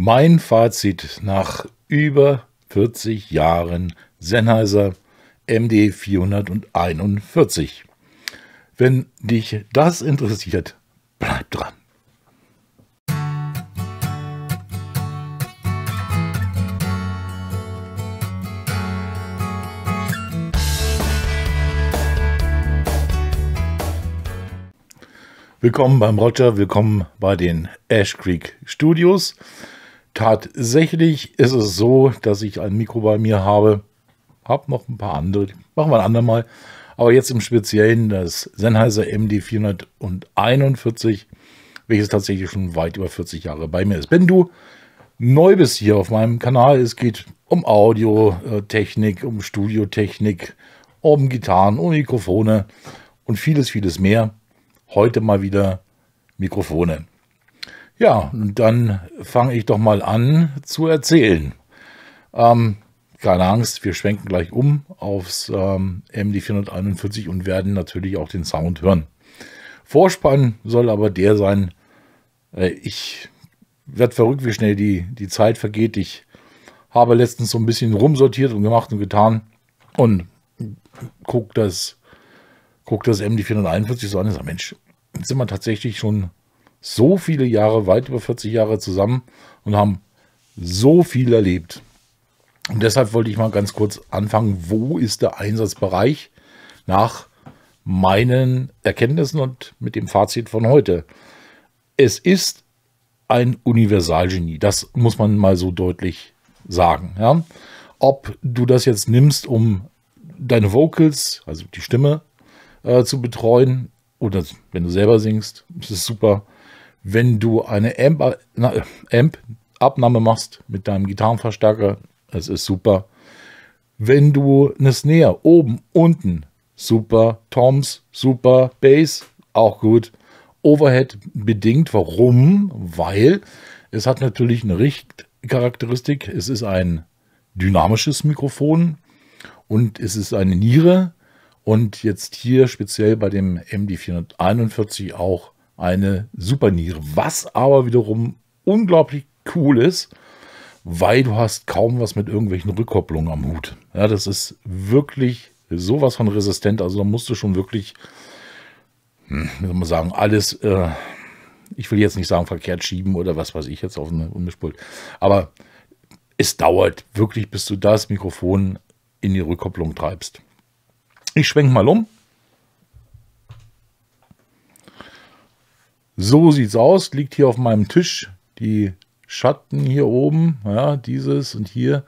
Mein Fazit nach über 40 Jahren Sennheiser MD 441. Wenn dich das interessiert, bleib dran. Willkommen beim Roger, willkommen bei den Ash Creek Studios. Tatsächlich ist es so, dass ich ein Mikro bei mir habe. Hab noch ein paar andere, machen wir ein andermal. Aber jetzt im Speziellen das Sennheiser MD441, welches tatsächlich schon weit über 40 Jahre bei mir ist. Wenn du neu bist hier auf meinem Kanal, es geht um Audiotechnik, äh, um Studiotechnik, um Gitarren, um Mikrofone und vieles, vieles mehr. Heute mal wieder Mikrofone. Ja, dann fange ich doch mal an zu erzählen. Ähm, keine Angst, wir schwenken gleich um aufs ähm, MD441 und werden natürlich auch den Sound hören. Vorspann soll aber der sein, äh, ich werde verrückt, wie schnell die, die Zeit vergeht. Ich habe letztens so ein bisschen rumsortiert und gemacht und getan und gucke das, guck das MD441 so an und sage, Mensch, jetzt sind wir tatsächlich schon so viele Jahre, weit über 40 Jahre zusammen und haben so viel erlebt. Und deshalb wollte ich mal ganz kurz anfangen, wo ist der Einsatzbereich nach meinen Erkenntnissen und mit dem Fazit von heute. Es ist ein Universalgenie, das muss man mal so deutlich sagen. Ja? Ob du das jetzt nimmst, um deine Vocals, also die Stimme, äh, zu betreuen, oder wenn du selber singst, ist es super wenn du eine Amp-Abnahme Amp machst mit deinem Gitarrenverstärker. Es ist super. Wenn du eine Snare oben, unten, super. Toms, super. Bass, auch gut. Overhead bedingt. Warum? Weil es hat natürlich eine Richtcharakteristik. Es ist ein dynamisches Mikrofon und es ist eine Niere. Und jetzt hier speziell bei dem MD441 auch eine Superniere. Was aber wiederum unglaublich cool ist, weil du hast kaum was mit irgendwelchen Rückkopplungen am Hut. Ja, das ist wirklich sowas von resistent. Also da musst du schon wirklich, hm, wie soll man sagen, alles, äh, ich will jetzt nicht sagen, verkehrt schieben oder was weiß ich jetzt auf eine Mischpult. Aber es dauert wirklich, bis du das Mikrofon in die Rückkopplung treibst. Ich schwenke mal um So sieht's aus, liegt hier auf meinem Tisch. Die Schatten hier oben, ja, dieses und hier,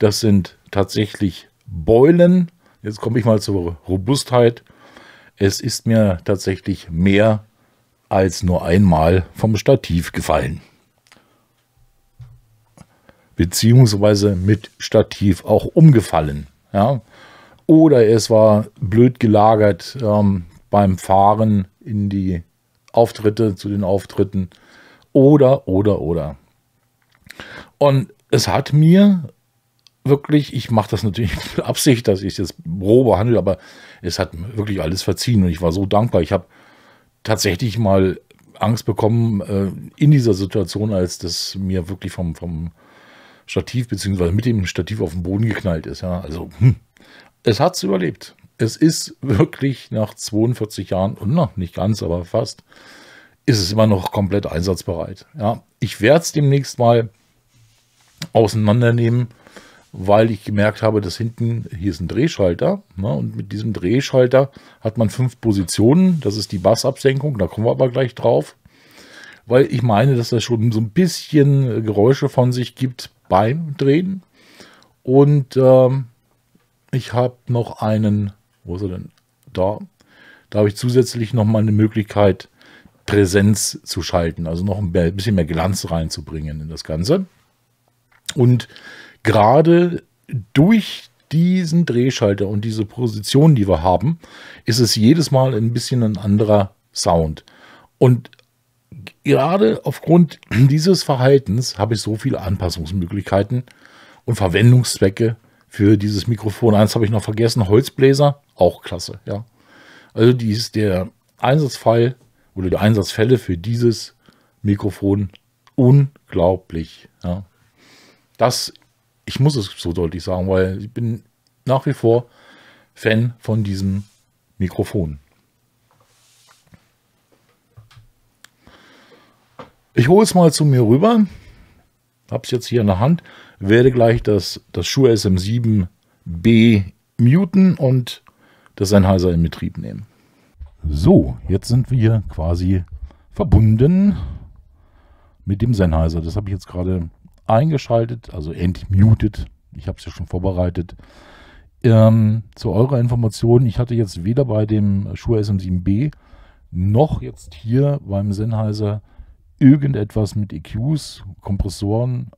das sind tatsächlich Beulen. Jetzt komme ich mal zur Robustheit. Es ist mir tatsächlich mehr als nur einmal vom Stativ gefallen. Beziehungsweise mit Stativ auch umgefallen. Ja. Oder es war blöd gelagert ähm, beim Fahren in die Auftritte zu den Auftritten oder, oder, oder. Und es hat mir wirklich, ich mache das natürlich mit Absicht, dass ich das roh behandle, aber es hat wirklich alles verziehen und ich war so dankbar. Ich habe tatsächlich mal Angst bekommen äh, in dieser Situation, als das mir wirklich vom, vom Stativ beziehungsweise mit dem Stativ auf den Boden geknallt ist. Ja, also hm, es hat es überlebt es ist wirklich nach 42 Jahren, und noch nicht ganz, aber fast, ist es immer noch komplett einsatzbereit. Ja, ich werde es demnächst mal auseinandernehmen, weil ich gemerkt habe, dass hinten, hier ist ein Drehschalter, ne, und mit diesem Drehschalter hat man fünf Positionen, das ist die Bassabsenkung, da kommen wir aber gleich drauf, weil ich meine, dass das schon so ein bisschen Geräusche von sich gibt beim Drehen. Und ähm, ich habe noch einen wo ist er denn? Da. Da habe ich zusätzlich nochmal eine Möglichkeit, Präsenz zu schalten, also noch ein bisschen mehr Glanz reinzubringen in das Ganze. Und gerade durch diesen Drehschalter und diese Position, die wir haben, ist es jedes Mal ein bisschen ein anderer Sound. Und gerade aufgrund dieses Verhaltens habe ich so viele Anpassungsmöglichkeiten und Verwendungszwecke für dieses Mikrofon. Eins habe ich noch vergessen, Holzbläser, auch klasse, ja. Also die ist der Einsatzfall oder die Einsatzfälle für dieses Mikrofon unglaublich. Ja. Das, ich muss es so deutlich sagen, weil ich bin nach wie vor Fan von diesem Mikrofon. Ich hole es mal zu mir rüber habe es jetzt hier in der Hand, werde gleich das, das Shure SM7B muten und das Sennheiser in Betrieb nehmen. So, jetzt sind wir quasi verbunden mit dem Sennheiser. Das habe ich jetzt gerade eingeschaltet, also entmutet. Ich habe es ja schon vorbereitet. Ähm, zu eurer Information, ich hatte jetzt weder bei dem Shure SM7B noch jetzt hier beim Sennheiser irgendetwas mit EQs, Kompressoren.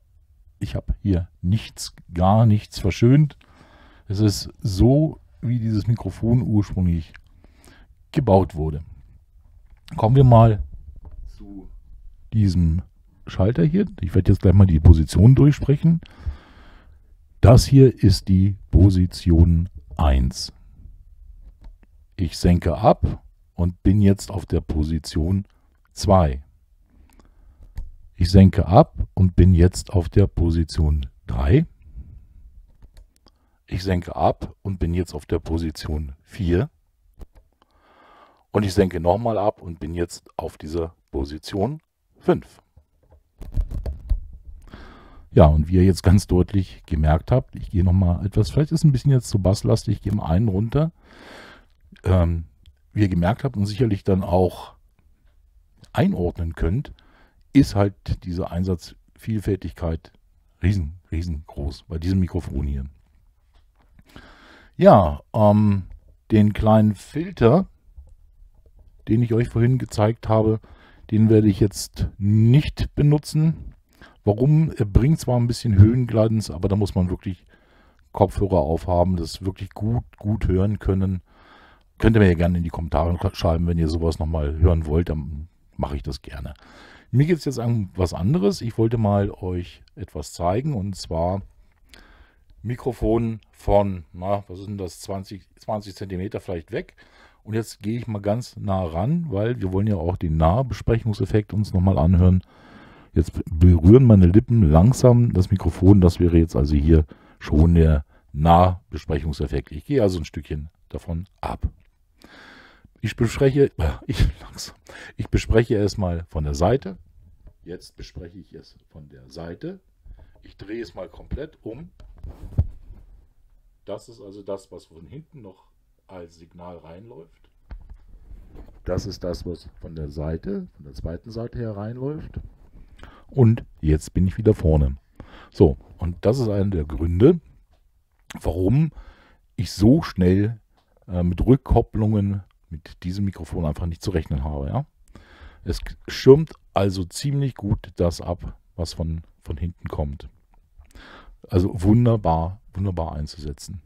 Ich habe hier nichts, gar nichts verschönt. Es ist so, wie dieses Mikrofon ursprünglich gebaut wurde. Kommen wir mal zu diesem Schalter hier. Ich werde jetzt gleich mal die Position durchsprechen. Das hier ist die Position 1. Ich senke ab und bin jetzt auf der Position 2. Ich senke ab und bin jetzt auf der Position 3. Ich senke ab und bin jetzt auf der Position 4. Und ich senke nochmal ab und bin jetzt auf dieser Position 5. Ja, und wie ihr jetzt ganz deutlich gemerkt habt, ich gehe nochmal etwas, vielleicht ist ein bisschen jetzt zu basslastig, ich gehe mal einen runter. Ähm, wie ihr gemerkt habt und sicherlich dann auch einordnen könnt, ist halt diese Einsatzvielfältigkeit riesen, riesengroß bei diesem Mikrofon hier. Ja, ähm, den kleinen Filter, den ich euch vorhin gezeigt habe, den werde ich jetzt nicht benutzen. Warum? Er bringt zwar ein bisschen Höhenglanz, aber da muss man wirklich Kopfhörer aufhaben, das wirklich gut, gut hören können. Könnt ihr mir ja gerne in die Kommentare schreiben, wenn ihr sowas nochmal hören wollt, dann mache ich das gerne. Mir geht es jetzt an was anderes. Ich wollte mal euch etwas zeigen und zwar Mikrofon von, na, was ist denn das, 20, 20 Zentimeter vielleicht weg. Und jetzt gehe ich mal ganz nah ran, weil wir wollen ja auch den Nahbesprechungseffekt uns nochmal anhören. Jetzt berühren meine Lippen langsam das Mikrofon. Das wäre jetzt also hier schon der Nahbesprechungseffekt. Ich gehe also ein Stückchen davon ab. Ich bespreche, ich, ich bespreche es mal von der Seite. Jetzt bespreche ich es von der Seite. Ich drehe es mal komplett um. Das ist also das, was von hinten noch als Signal reinläuft. Das ist das, was von der Seite, von der zweiten Seite her reinläuft. Und jetzt bin ich wieder vorne. So, und das ist einer der Gründe, warum ich so schnell äh, mit Rückkopplungen mit diesem Mikrofon einfach nicht zu rechnen habe. Ja? Es schirmt also ziemlich gut das ab, was von, von hinten kommt. Also wunderbar, wunderbar einzusetzen.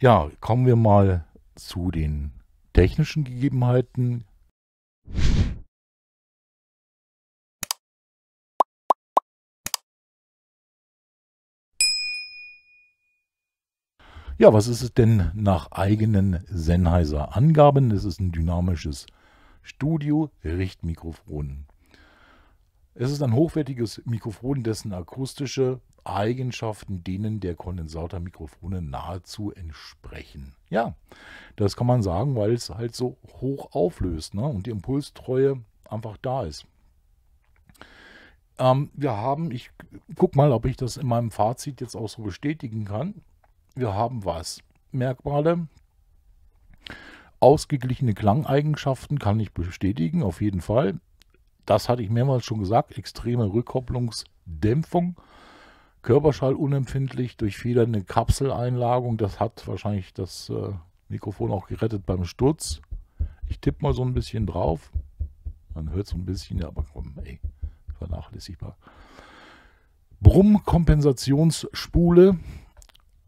Ja, kommen wir mal zu den technischen Gegebenheiten. Ja, was ist es denn nach eigenen Sennheiser-Angaben? Es ist ein dynamisches Studio-Richtmikrofon. Es ist ein hochwertiges Mikrofon, dessen akustische Eigenschaften denen der Kondensatormikrofone nahezu entsprechen. Ja, das kann man sagen, weil es halt so hoch auflöst ne? und die Impulstreue einfach da ist. Ähm, wir haben, ich guck mal, ob ich das in meinem Fazit jetzt auch so bestätigen kann wir haben was. Merkmale. Ausgeglichene Klangeigenschaften kann ich bestätigen, auf jeden Fall. Das hatte ich mehrmals schon gesagt. Extreme Rückkopplungsdämpfung. Körperschall unempfindlich durch federnde Kapseleinlagung. Das hat wahrscheinlich das äh, Mikrofon auch gerettet beim Sturz. Ich tippe mal so ein bisschen drauf. Man hört so ein bisschen, aber komm, ey, vernachlässigbar. Brummkompensationsspule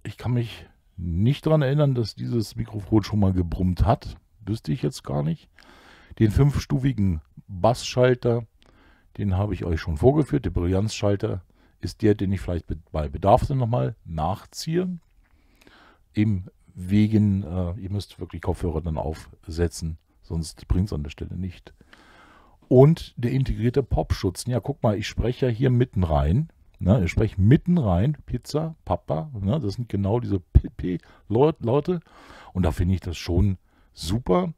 ich kann mich nicht daran erinnern, dass dieses Mikrofon schon mal gebrummt hat. Wüsste ich jetzt gar nicht. Den fünfstufigen Bassschalter, den habe ich euch schon vorgeführt. Der Brillanzschalter ist der, den ich vielleicht bei Bedarf dann nochmal nachziehe. Eben wegen, äh, ihr müsst wirklich Kopfhörer dann aufsetzen, sonst bringt es an der Stelle nicht. Und der integrierte Popschutz. Ja, guck mal, ich spreche ja hier mitten rein. Ne? Ich spreche mitten rein, Pizza, Papa, ne? das sind genau diese PP-Leute. Und da finde ich das schon super,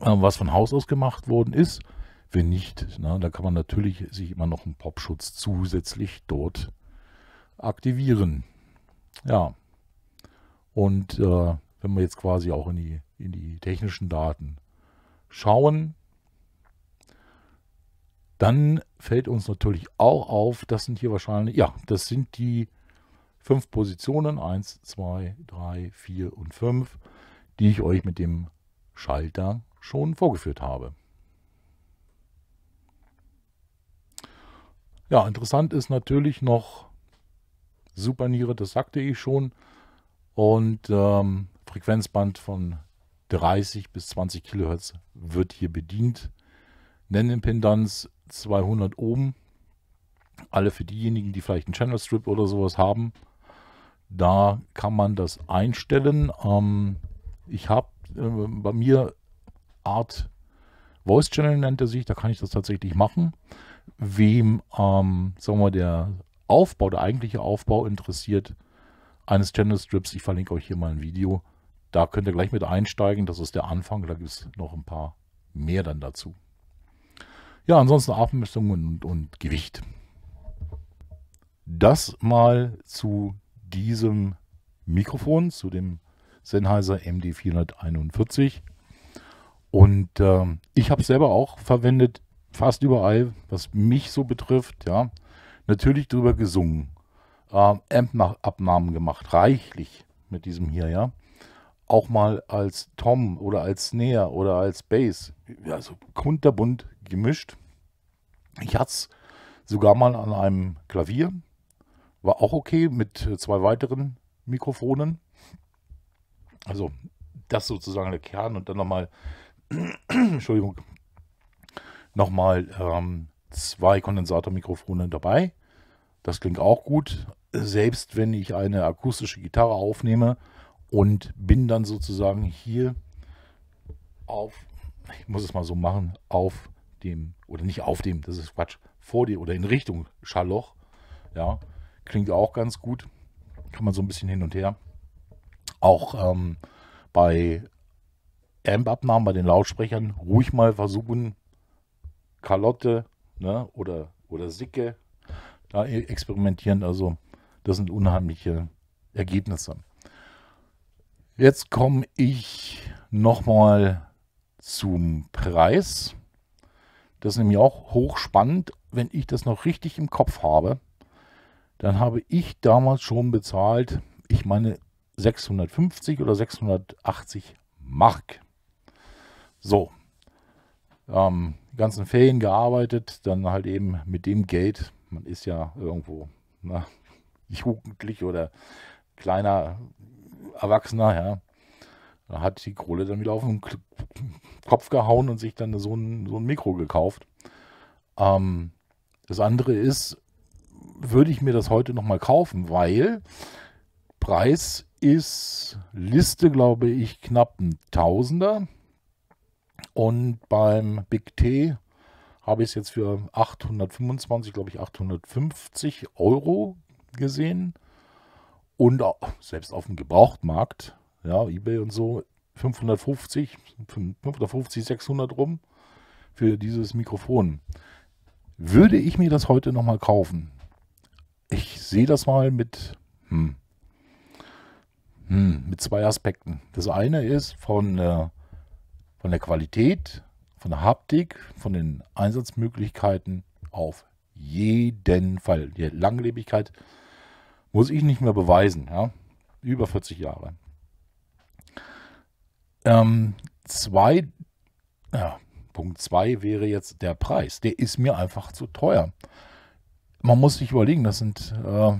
äh, was von Haus aus gemacht worden ist. Wenn nicht, ne? da kann man natürlich sich immer noch einen Popschutz zusätzlich dort aktivieren. Ja. Und äh, wenn wir jetzt quasi auch in die, in die technischen Daten schauen, dann fällt uns natürlich auch auf, das sind hier wahrscheinlich, ja, das sind die fünf Positionen, 1, 2, 3, 4 und 5, die ich euch mit dem Schalter schon vorgeführt habe. Ja, interessant ist natürlich noch Superniere, das sagte ich schon, und ähm, Frequenzband von 30 bis 20 Kilohertz wird hier bedient. Nennimpedanz 200 oben. Alle für diejenigen, die vielleicht einen Channel Strip oder sowas haben. Da kann man das einstellen. Ähm, ich habe äh, bei mir Art Voice Channel nennt er sich, da kann ich das tatsächlich machen. Wem, ähm, sagen wir mal, der Aufbau, der eigentliche Aufbau interessiert, eines Channel Strips, ich verlinke euch hier mal ein Video, da könnt ihr gleich mit einsteigen, das ist der Anfang, da gibt es noch ein paar mehr dann dazu. Ja, ansonsten Aufmessung und, und Gewicht. Das mal zu diesem Mikrofon, zu dem Sennheiser MD441. Und äh, ich habe es selber auch verwendet, fast überall, was mich so betrifft. Ja, natürlich drüber gesungen, äh, Amp-Abnahmen gemacht, reichlich mit diesem hier, ja. Auch mal als Tom oder als Snare oder als Bass, also ja, kunterbunt gemischt. Ich hatte es sogar mal an einem Klavier. War auch okay mit äh, zwei weiteren Mikrofonen. Also das sozusagen der Kern und dann nochmal, Entschuldigung, nochmal ähm, zwei Kondensatormikrofone dabei. Das klingt auch gut, selbst wenn ich eine akustische Gitarre aufnehme und bin dann sozusagen hier auf, ich muss es mal so machen, auf dem, oder nicht auf dem, das ist Quatsch, vor dir oder in Richtung Schallloch. Ja, klingt auch ganz gut. Kann man so ein bisschen hin und her. Auch ähm, bei Amp-Abnahmen bei den Lautsprechern ruhig mal versuchen, Kalotte ne, oder, oder Sicke da e-, experimentieren. Also, das sind unheimliche Ergebnisse. Jetzt komme ich nochmal zum Preis. Das ist nämlich auch hochspannend. Wenn ich das noch richtig im Kopf habe, dann habe ich damals schon bezahlt, ich meine 650 oder 680 Mark. So, ähm, ganzen Ferien gearbeitet, dann halt eben mit dem Geld, man ist ja irgendwo na, jugendlich oder kleiner Erwachsener, ja, da hat die Kohle dann wieder auf den Kopf gehauen und sich dann so ein, so ein Mikro gekauft. Ähm, das andere ist, würde ich mir das heute nochmal kaufen, weil Preis ist Liste, glaube ich, knapp ein Tausender. Und beim Big T habe ich es jetzt für 825, glaube ich, 850 Euro gesehen. Und selbst auf dem Gebrauchtmarkt ja, Ebay und so, 550, 550, 600 rum für dieses Mikrofon. Würde ich mir das heute nochmal kaufen? Ich sehe das mal mit, hm, hm, mit zwei Aspekten. Das eine ist von, äh, von der Qualität, von der Haptik, von den Einsatzmöglichkeiten auf jeden Fall. Die Langlebigkeit muss ich nicht mehr beweisen. Ja? Über 40 Jahre. Ähm, zwei, ja, Punkt zwei wäre jetzt der Preis. Der ist mir einfach zu teuer. Man muss sich überlegen, das sind äh,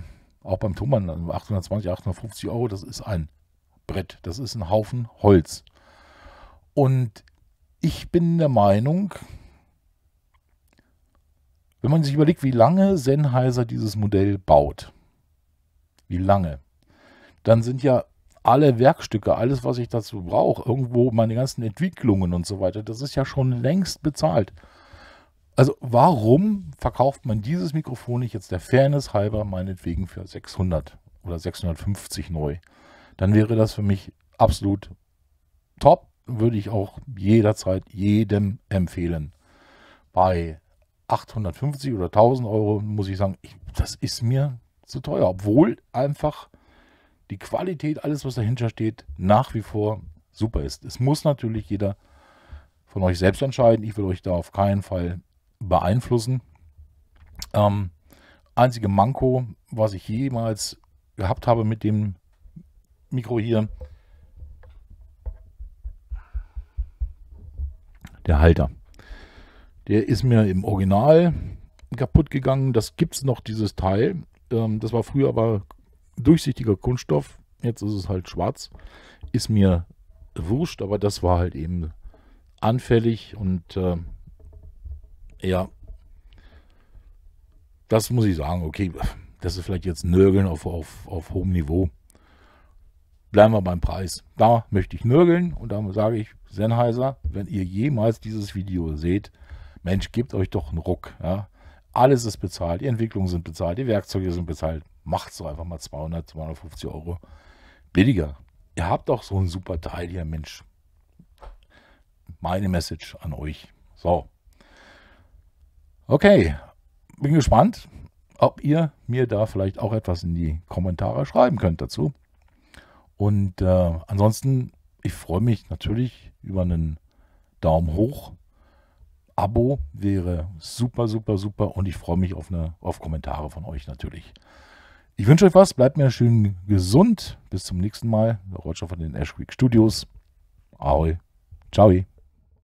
auch beim Thomann 820, also 850 Euro, das ist ein Brett, das ist ein Haufen Holz. Und ich bin der Meinung, wenn man sich überlegt, wie lange Sennheiser dieses Modell baut, wie lange, dann sind ja alle Werkstücke, alles, was ich dazu brauche, irgendwo meine ganzen Entwicklungen und so weiter, das ist ja schon längst bezahlt. Also warum verkauft man dieses Mikrofon nicht jetzt der Fairness halber meinetwegen für 600 oder 650 neu? Dann wäre das für mich absolut top, würde ich auch jederzeit jedem empfehlen. Bei 850 oder 1000 Euro muss ich sagen, ich, das ist mir zu teuer, obwohl einfach die Qualität, alles, was dahinter steht, nach wie vor super ist. Es muss natürlich jeder von euch selbst entscheiden. Ich will euch da auf keinen Fall beeinflussen. Ähm, einzige Manko, was ich jemals gehabt habe mit dem Mikro hier, der Halter. Der ist mir im Original kaputt gegangen. Das gibt es noch, dieses Teil. Ähm, das war früher aber durchsichtiger Kunststoff, jetzt ist es halt schwarz, ist mir wurscht, aber das war halt eben anfällig und äh, ja, das muss ich sagen, okay, das ist vielleicht jetzt Nörgeln auf, auf, auf hohem Niveau. Bleiben wir beim Preis. Da möchte ich nörgeln und da sage ich, Sennheiser, wenn ihr jemals dieses Video seht, Mensch, gebt euch doch einen Ruck. Ja? Alles ist bezahlt, die Entwicklungen sind bezahlt, die Werkzeuge sind bezahlt macht so einfach mal 200, 250 Euro billiger. Ihr habt doch so einen super Teil hier, Mensch. Meine Message an euch. So. Okay, bin gespannt, ob ihr mir da vielleicht auch etwas in die Kommentare schreiben könnt dazu. Und äh, ansonsten, ich freue mich natürlich über einen Daumen hoch. Abo wäre super, super, super. Und ich freue mich auf, eine, auf Kommentare von euch natürlich. Ich wünsche euch was, bleibt mir schön gesund. Bis zum nächsten Mal. Roger von den Ash Week Studios. Ahoi. Ciao.